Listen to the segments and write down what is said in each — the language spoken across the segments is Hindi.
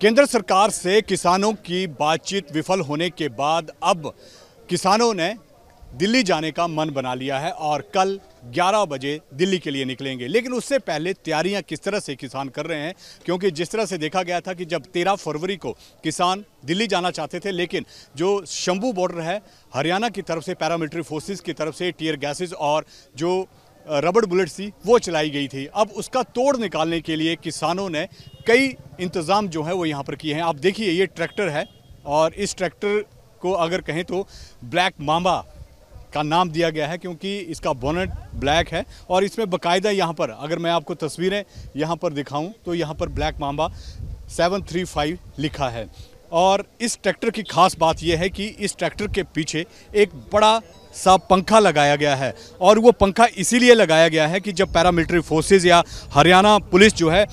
केंद्र सरकार से किसानों की बातचीत विफल होने के बाद अब किसानों ने दिल्ली जाने का मन बना लिया है और कल 11 बजे दिल्ली के लिए निकलेंगे लेकिन उससे पहले तैयारियां किस तरह से किसान कर रहे हैं क्योंकि जिस तरह से देखा गया था कि जब 13 फरवरी को किसान दिल्ली जाना चाहते थे लेकिन जो शंभू बॉर्डर है हरियाणा की तरफ से पैरामिलिट्री फोर्सेस की तरफ से टीयर गैसेज और जो रबड़ बुलेट्स थी वो चलाई गई थी अब उसका तोड़ निकालने के लिए किसानों ने कई इंतज़ाम जो है वो यहाँ पर किए हैं आप देखिए ये ट्रैक्टर है और इस ट्रैक्टर को अगर कहें तो ब्लैक मामा का नाम दिया गया है क्योंकि इसका बोनट ब्लैक है और इसमें बकायदा यहाँ पर अगर मैं आपको तस्वीरें यहाँ पर दिखाऊँ तो यहाँ पर ब्लैक मामा 735 लिखा है और इस ट्रैक्टर की खास बात यह है कि इस ट्रैक्टर के पीछे एक बड़ा सा पंखा लगाया गया है और वो पंखा इसीलिए लगाया गया है कि जब पैरामिलिट्री फोर्सेज या हरियाणा पुलिस जो है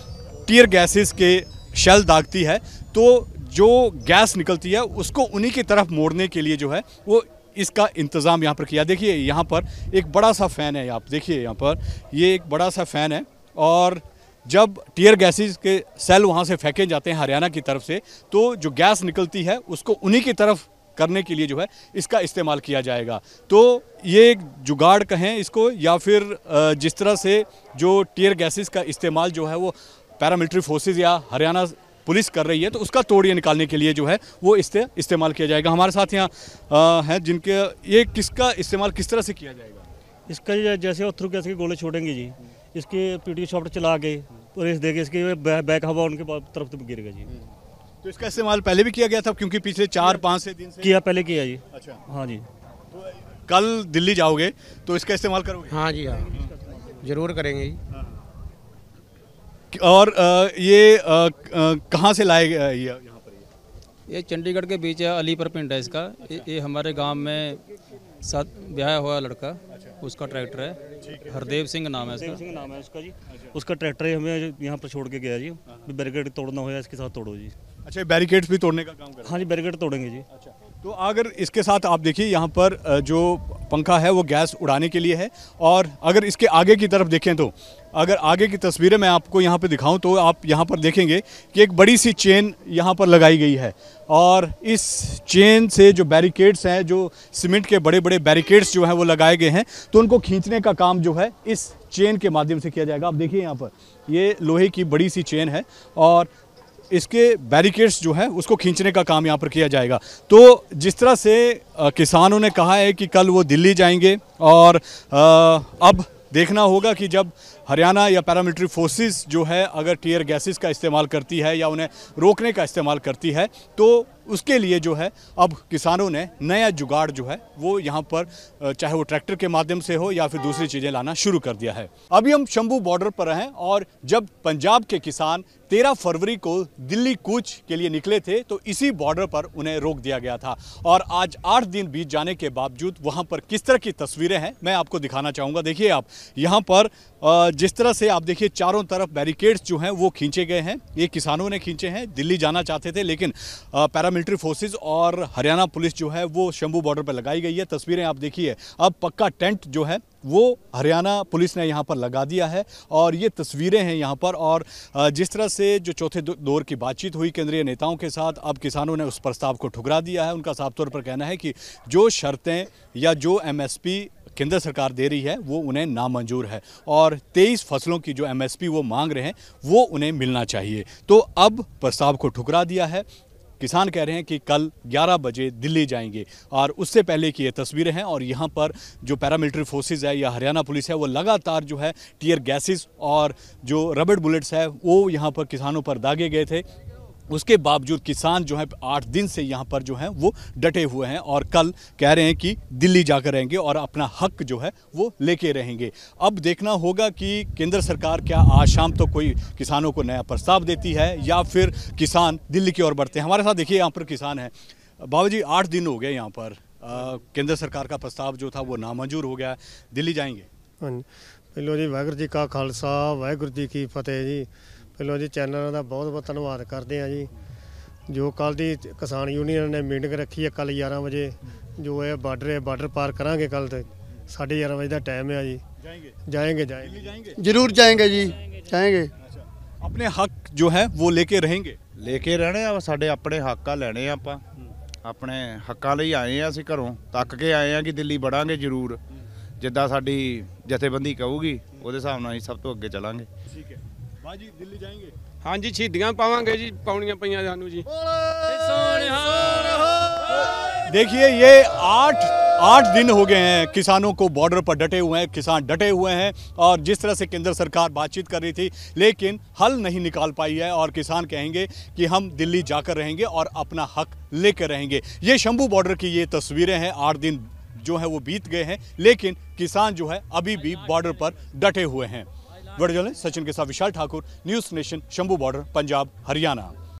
टीयर गैसेस के शेल दागती है तो जो गैस निकलती है उसको उन्हीं की तरफ मोड़ने के लिए जो है वो इसका इंतज़ाम यहाँ पर किया देखिए यहाँ पर एक बड़ा सा फ़ैन है आप देखिए यहाँ पर ये एक बड़ा सा फ़ैन है और जब टीयर गैसेज के सेल वहाँ से फेंके जाते हैं हरियाणा की तरफ से तो जो गैस निकलती है उसको उन्हीं की तरफ करने के लिए जो है इसका इस्तेमाल किया जाएगा तो ये जुगाड़ कहें इसको या फिर जिस तरह से जो टीयर गैसेस का इस्तेमाल जो है वो पैरामिलिट्री फोर्सेज या हरियाणा पुलिस कर रही है तो उसका ये निकालने के लिए जो है वो इससे इस्तेमाल किया जाएगा हमारे साथ यहाँ हैं जिनके ये किसका इस्तेमाल किस तरह से किया जाएगा इसका जैसे अथरू गैस के गोले छोड़ेंगे जी इसके पीटी शॉप चला के और इस देखिए बैक हवा उनके तरफ तो गिर गया जी हम्म। तो इसका इस्तेमाल पहले भी किया गया था क्योंकि पिछले चार पाँच से दिन से किया पहले किया जी अच्छा हाँ जी तो कल दिल्ली जाओगे तो इसका इस्तेमाल करोगे हाँ जी हाँ जरूर करेंगे जी हाँ, हाँ। और ये कहाँ से लाए ये यहाँ पर ये चंडीगढ़ के बीच है अलीपर पिंड है इसका अच्छा। ये हमारे गांव में साथ ब्याह हुआ लड़का अच्छा। उसका ट्रैक्टर है हरदेव सिंह नाम है उसका नाम है उसका जी उसका ट्रैक्टर हमें यहाँ पर छोड़ के गया जी हाँ। बैरिकेड तोड़ना हो या इसके साथ तोड़ो जी अच्छा बैरिकेड भी तोड़ने का काम हाँ जी बैरिकेड तोड़ेंगे जी अच्छा तो अगर इसके साथ आप देखिए यहाँ पर जो पंखा है वो गैस उड़ाने के लिए है और अगर इसके आगे की तरफ देखें तो अगर आगे की तस्वीरें मैं आपको यहाँ पर दिखाऊं तो आप यहाँ पर देखेंगे कि एक बड़ी सी चेन यहाँ पर लगाई गई है और इस चेन से जो बैरिकेड्स हैं जो सीमेंट के बड़े बड़े बैरिकेड्स जो हैं वो लगाए गए हैं तो उनको खींचने का काम जो है इस चेन के माध्यम से किया जाएगा आप देखिए यहाँ पर ये लोहे की बड़ी सी चेन है और इसके बैरिकेड्स जो है उसको खींचने का काम यहाँ पर किया जाएगा तो जिस तरह से किसानों ने कहा है कि कल वो दिल्ली जाएंगे और अब देखना होगा कि जब हरियाणा या पैरामिलिट्री फोर्सेस जो है अगर टीयर गैसेस का इस्तेमाल करती है या उन्हें रोकने का इस्तेमाल करती है तो उसके लिए जो है अब किसानों ने नया जुगाड़ जो है वो यहाँ पर चाहे वो ट्रैक्टर के माध्यम से हो या फिर दूसरी चीज़ें लाना शुरू कर दिया है अभी हम शंभू बॉर्डर पर हैं और जब पंजाब के किसान तेरह फरवरी को दिल्ली कूच के लिए निकले थे तो इसी बॉर्डर पर उन्हें रोक दिया गया था और आज आठ दिन बीत जाने के बावजूद वहाँ पर किस तरह की तस्वीरें हैं मैं आपको दिखाना चाहूँगा देखिए आप यहाँ पर जिस तरह से आप देखिए चारों तरफ बैरिकेड्स जो हैं वो खींचे गए हैं ये किसानों ने खींचे हैं दिल्ली जाना चाहते थे लेकिन पैरामिलिट्री फोर्सेज और हरियाणा पुलिस जो है वो शंभू बॉर्डर पर लगाई गई है तस्वीरें आप देखिए अब पक्का टेंट जो है वो हरियाणा पुलिस ने यहाँ पर लगा दिया है और ये तस्वीरें हैं यहाँ पर और जिस तरह से जो चौथे दौर की बातचीत हुई केंद्रीय नेताओं के साथ अब किसानों ने उस प्रस्ताव को ठुकरा दिया है उनका साफ तौर पर कहना है कि जो शर्तें या जो एमएसपी केंद्र सरकार दे रही है वो उन्हें नामंजूर है और 23 फसलों की जो एमएसपी वो मांग रहे हैं वो उन्हें मिलना चाहिए तो अब प्रस्ताव को ठुकरा दिया है किसान कह रहे हैं कि कल 11 बजे दिल्ली जाएंगे और उससे पहले की ये तस्वीरें हैं और यहाँ पर जो पैरामिलिट्री फोर्सेज है या हरियाणा पुलिस है वो लगातार जो है टीयर गैसेस और जो रबड़ बुलेट्स है वो यहाँ पर किसानों पर दागे गए थे उसके बावजूद किसान जो है आठ दिन से यहाँ पर जो है वो डटे हुए हैं और कल कह रहे हैं कि दिल्ली जाकर रहेंगे और अपना हक जो है वो लेके रहेंगे अब देखना होगा कि केंद्र सरकार क्या आज शाम तो कोई किसानों को नया प्रस्ताव देती है या फिर किसान दिल्ली की ओर बढ़ते हैं हमारे साथ देखिए यहाँ पर किसान हैं बाबा जी आठ दिन हो गए यहाँ पर केंद्र सरकार का प्रस्ताव जो था वो नामंजूर हो गया दिल्ली जाएंगे लो हाँ जी वाहगुरु जी का खालसा वाहगुरु जी की फतेह जी ਪਹਿਲਾਂ ਜੀ ਚੈਨਲਾਂ ਦਾ ਬਹੁਤ ਬਹੁਤ ਧੰਨਵਾਦ ਕਰਦੇ ਆ ਜੀ ਜੋ ਕੱਲ ਦੀ ਕਿਸਾਨ ਯੂਨੀਅਨ ਨੇ ਮੀਟਿੰਗ ਰੱਖੀ ਹੈ ਕੱਲ 11 ਵਜੇ ਜੋ ਇਹ ਬਾਰਡਰ ਹੈ ਬਾਰਡਰ ਪਾਰ ਕਰਾਂਗੇ ਕੱਲ ਤੇ 11:30 ਵਜੇ ਦਾ ਟਾਈਮ ਹੈ ਜੀ ਜ਼ਰੂਰ ਜਾਏंगे ਜੀ जाएंगे ਆਪਣੇ ਹੱਕ ਜੋ ਹੈ ਉਹ ਲੈ ਕੇ ਰਹਿਣਗੇ ਲੈ ਕੇ ਰਹਿਣੇ ਆ ਸਾਡੇ ਆਪਣੇ ਹੱਕ ਆ ਲੈਣੇ ਆ ਆਪਾਂ ਆਪਣੇ ਹੱਕਾਂ ਲਈ ਆਏ ਆ ਅਸੀਂ ਘਰੋਂ ਤੱਕ ਕੇ ਆਏ ਆ ਕਿ ਦਿੱਲੀ ਵੜਾਂਗੇ ਜ਼ਰੂਰ ਜਿੱਦਾਂ ਸਾਡੀ ਜਥੇਬੰਦੀ ਕਹੂਗੀ ਉਹਦੇ ਹਿਸਾਬ ਨਾਲ ਅਸੀਂ ਸਭ ਤੋਂ ਅੱਗੇ ਚੱਲਾਂਗੇ ਠੀਕ ਹੈ ਬਾਜੀ ਦਿੱਲੀ ਜਾਏਂਗੇ ਹਾਂਜੀ ਸ਼ਹੀਦੀਆਂ ਪਾਵਾਂਗੇ ਜੀ ਪਾਉਣੀਆਂ ਪਈਆਂ ਸਾਨੂੰ ਜੀ देखिए ये आठ आठ दिन हो गए हैं किसानों को बॉर्डर पर डटे हुए हैं किसान डटे हुए हैं और जिस तरह से केंद्र सरकार बातचीत कर रही थी लेकिन हल नहीं निकाल पाई है और किसान कहेंगे कि हम दिल्ली जाकर रहेंगे और अपना हक लेकर रहेंगे ये शंभू बॉर्डर की ये तस्वीरें हैं आठ दिन जो है वो बीत गए हैं लेकिन किसान जो है अभी भी बॉर्डर पर डटे हुए हैं वर्जल सचिन के साथ Vishal Thakur News Nation Shambhu border Punjab Haryana